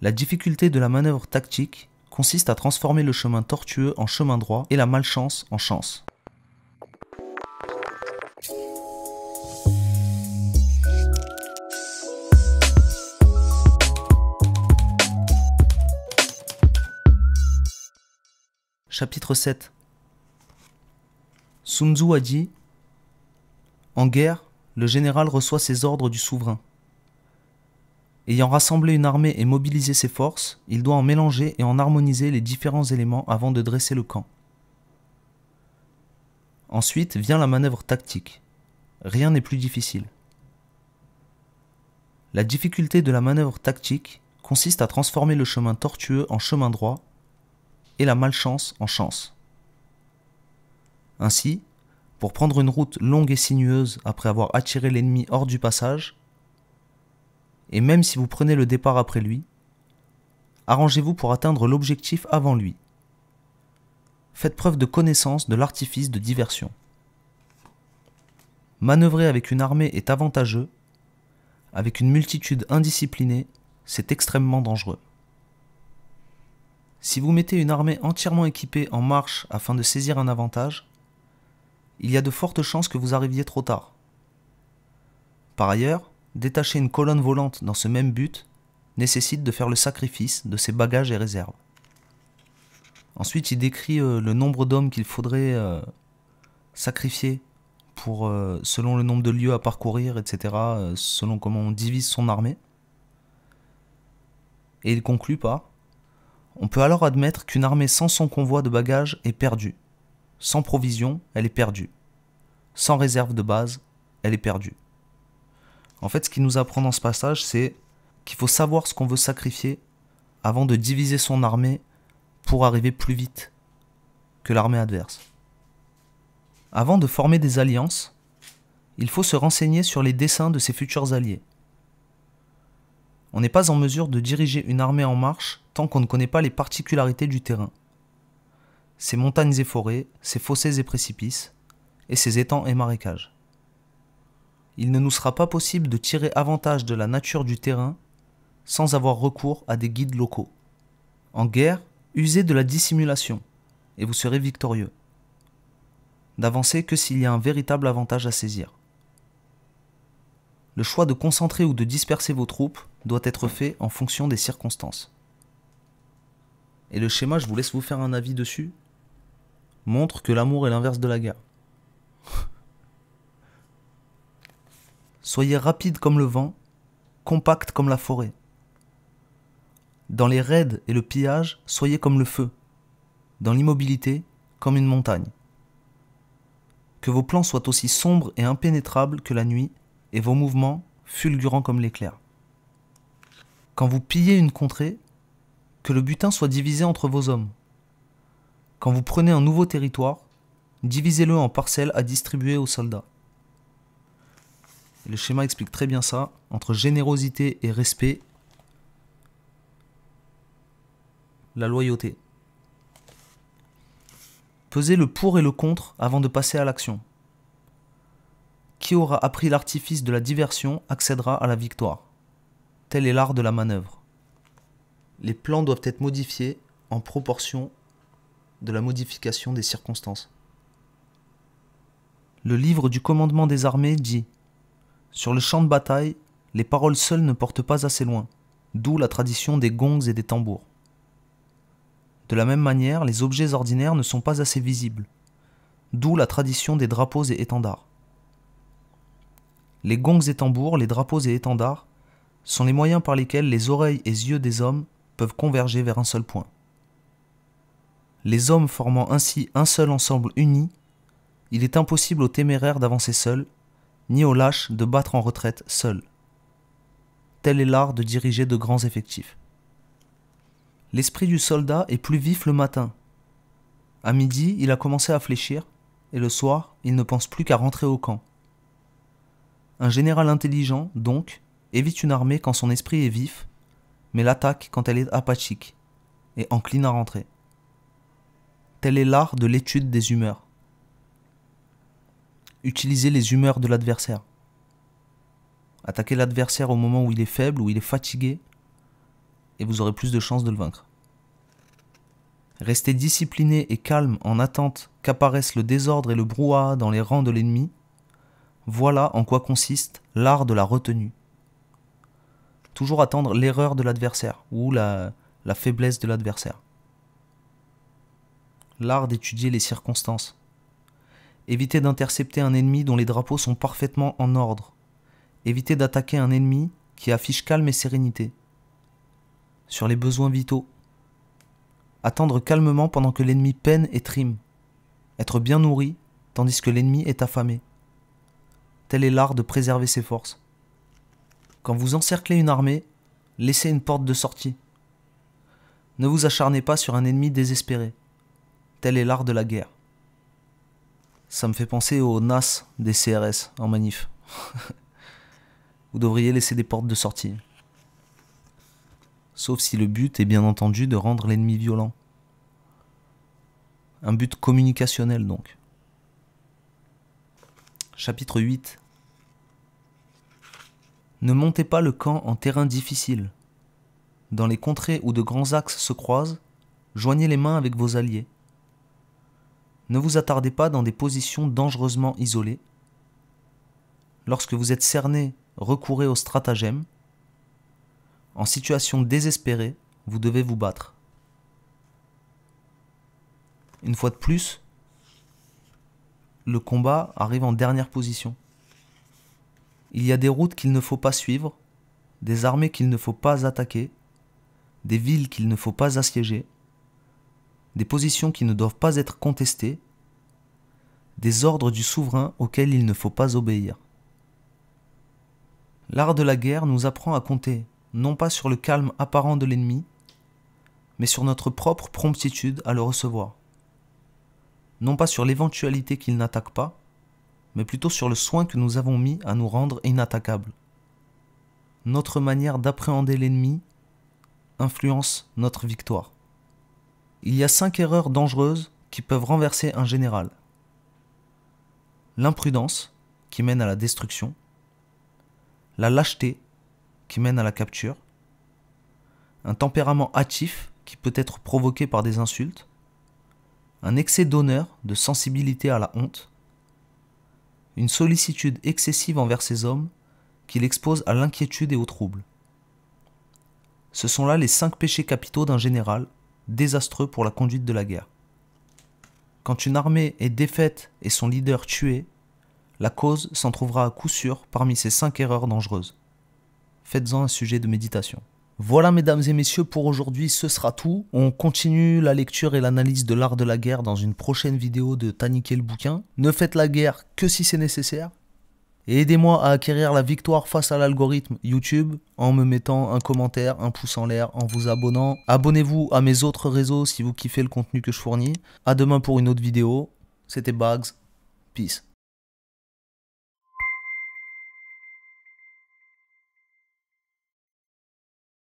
La difficulté de la manœuvre tactique consiste à transformer le chemin tortueux en chemin droit et la malchance en chance. Chapitre 7 Sun a dit En guerre, le général reçoit ses ordres du souverain. Ayant rassemblé une armée et mobilisé ses forces, il doit en mélanger et en harmoniser les différents éléments avant de dresser le camp. Ensuite vient la manœuvre tactique. Rien n'est plus difficile. La difficulté de la manœuvre tactique consiste à transformer le chemin tortueux en chemin droit et la malchance en chance. Ainsi, pour prendre une route longue et sinueuse après avoir attiré l'ennemi hors du passage, et même si vous prenez le départ après lui, arrangez-vous pour atteindre l'objectif avant lui. Faites preuve de connaissance de l'artifice de diversion. Manœuvrer avec une armée est avantageux, avec une multitude indisciplinée, c'est extrêmement dangereux. Si vous mettez une armée entièrement équipée en marche afin de saisir un avantage, il y a de fortes chances que vous arriviez trop tard. Par ailleurs, détacher une colonne volante dans ce même but nécessite de faire le sacrifice de ses bagages et réserves. Ensuite, il décrit euh, le nombre d'hommes qu'il faudrait euh, sacrifier pour, euh, selon le nombre de lieux à parcourir, etc., selon comment on divise son armée. Et il conclut par On peut alors admettre qu'une armée sans son convoi de bagages est perdue. Sans provisions, elle est perdue. Sans réserve de base, elle est perdue. En fait, ce qu'il nous apprend dans ce passage, c'est qu'il faut savoir ce qu'on veut sacrifier avant de diviser son armée pour arriver plus vite que l'armée adverse. Avant de former des alliances, il faut se renseigner sur les desseins de ses futurs alliés. On n'est pas en mesure de diriger une armée en marche tant qu'on ne connaît pas les particularités du terrain. Ses montagnes et forêts, ses fossés et précipices, et ses étangs et marécages il ne nous sera pas possible de tirer avantage de la nature du terrain sans avoir recours à des guides locaux. En guerre, usez de la dissimulation, et vous serez victorieux. D'avancer que s'il y a un véritable avantage à saisir. Le choix de concentrer ou de disperser vos troupes doit être fait en fonction des circonstances. Et le schéma, je vous laisse vous faire un avis dessus, montre que l'amour est l'inverse de la guerre. Soyez rapide comme le vent, compact comme la forêt. Dans les raids et le pillage, soyez comme le feu. Dans l'immobilité, comme une montagne. Que vos plans soient aussi sombres et impénétrables que la nuit, et vos mouvements fulgurants comme l'éclair. Quand vous pillez une contrée, que le butin soit divisé entre vos hommes. Quand vous prenez un nouveau territoire, divisez-le en parcelles à distribuer aux soldats le schéma explique très bien ça. Entre générosité et respect, la loyauté. Pesez le pour et le contre avant de passer à l'action. Qui aura appris l'artifice de la diversion accédera à la victoire. Tel est l'art de la manœuvre. Les plans doivent être modifiés en proportion de la modification des circonstances. Le livre du commandement des armées dit sur le champ de bataille, les paroles seules ne portent pas assez loin, d'où la tradition des gongs et des tambours. De la même manière, les objets ordinaires ne sont pas assez visibles, d'où la tradition des drapeaux et étendards. Les gongs et tambours, les drapeaux et étendards sont les moyens par lesquels les oreilles et yeux des hommes peuvent converger vers un seul point. Les hommes formant ainsi un seul ensemble uni, il est impossible aux téméraires d'avancer seuls ni aux lâches de battre en retraite seul. Tel est l'art de diriger de grands effectifs. L'esprit du soldat est plus vif le matin. À midi, il a commencé à fléchir, et le soir, il ne pense plus qu'à rentrer au camp. Un général intelligent, donc, évite une armée quand son esprit est vif, mais l'attaque quand elle est apathique, et encline à rentrer. Tel est l'art de l'étude des humeurs. Utilisez les humeurs de l'adversaire. Attaquez l'adversaire au moment où il est faible, où il est fatigué, et vous aurez plus de chances de le vaincre. Restez discipliné et calme en attente qu'apparaissent le désordre et le brouhaha dans les rangs de l'ennemi. Voilà en quoi consiste l'art de la retenue. Toujours attendre l'erreur de l'adversaire ou la faiblesse de l'adversaire. L'art d'étudier les circonstances Évitez d'intercepter un ennemi dont les drapeaux sont parfaitement en ordre. Évitez d'attaquer un ennemi qui affiche calme et sérénité. Sur les besoins vitaux. Attendre calmement pendant que l'ennemi peine et trime. Être bien nourri tandis que l'ennemi est affamé. Tel est l'art de préserver ses forces. Quand vous encerclez une armée, laissez une porte de sortie. Ne vous acharnez pas sur un ennemi désespéré. Tel est l'art de la guerre ça me fait penser aux NAS des CRS en manif. Vous devriez laisser des portes de sortie. Sauf si le but est bien entendu de rendre l'ennemi violent. Un but communicationnel donc. Chapitre 8 Ne montez pas le camp en terrain difficile. Dans les contrées où de grands axes se croisent, joignez les mains avec vos alliés. Ne vous attardez pas dans des positions dangereusement isolées. Lorsque vous êtes cerné, recourez au stratagème. En situation désespérée, vous devez vous battre. Une fois de plus, le combat arrive en dernière position. Il y a des routes qu'il ne faut pas suivre, des armées qu'il ne faut pas attaquer, des villes qu'il ne faut pas assiéger, des positions qui ne doivent pas être contestées, des ordres du souverain auxquels il ne faut pas obéir. L'art de la guerre nous apprend à compter, non pas sur le calme apparent de l'ennemi, mais sur notre propre promptitude à le recevoir. Non pas sur l'éventualité qu'il n'attaque pas, mais plutôt sur le soin que nous avons mis à nous rendre inattaquables. Notre manière d'appréhender l'ennemi influence notre victoire il y a cinq erreurs dangereuses qui peuvent renverser un général. L'imprudence, qui mène à la destruction. La lâcheté, qui mène à la capture. Un tempérament hâtif, qui peut être provoqué par des insultes. Un excès d'honneur, de sensibilité à la honte. Une sollicitude excessive envers ses hommes, qui l'expose à l'inquiétude et au trouble. Ce sont là les cinq péchés capitaux d'un général désastreux pour la conduite de la guerre. Quand une armée est défaite et son leader tué, la cause s'en trouvera à coup sûr parmi ces cinq erreurs dangereuses. Faites-en un sujet de méditation. Voilà mesdames et messieurs, pour aujourd'hui ce sera tout. On continue la lecture et l'analyse de l'art de la guerre dans une prochaine vidéo de Taniquer le bouquin. Ne faites la guerre que si c'est nécessaire et aidez-moi à acquérir la victoire face à l'algorithme YouTube en me mettant un commentaire, un pouce en l'air, en vous abonnant. Abonnez-vous à mes autres réseaux si vous kiffez le contenu que je fournis. À demain pour une autre vidéo. C'était Bugs. Peace.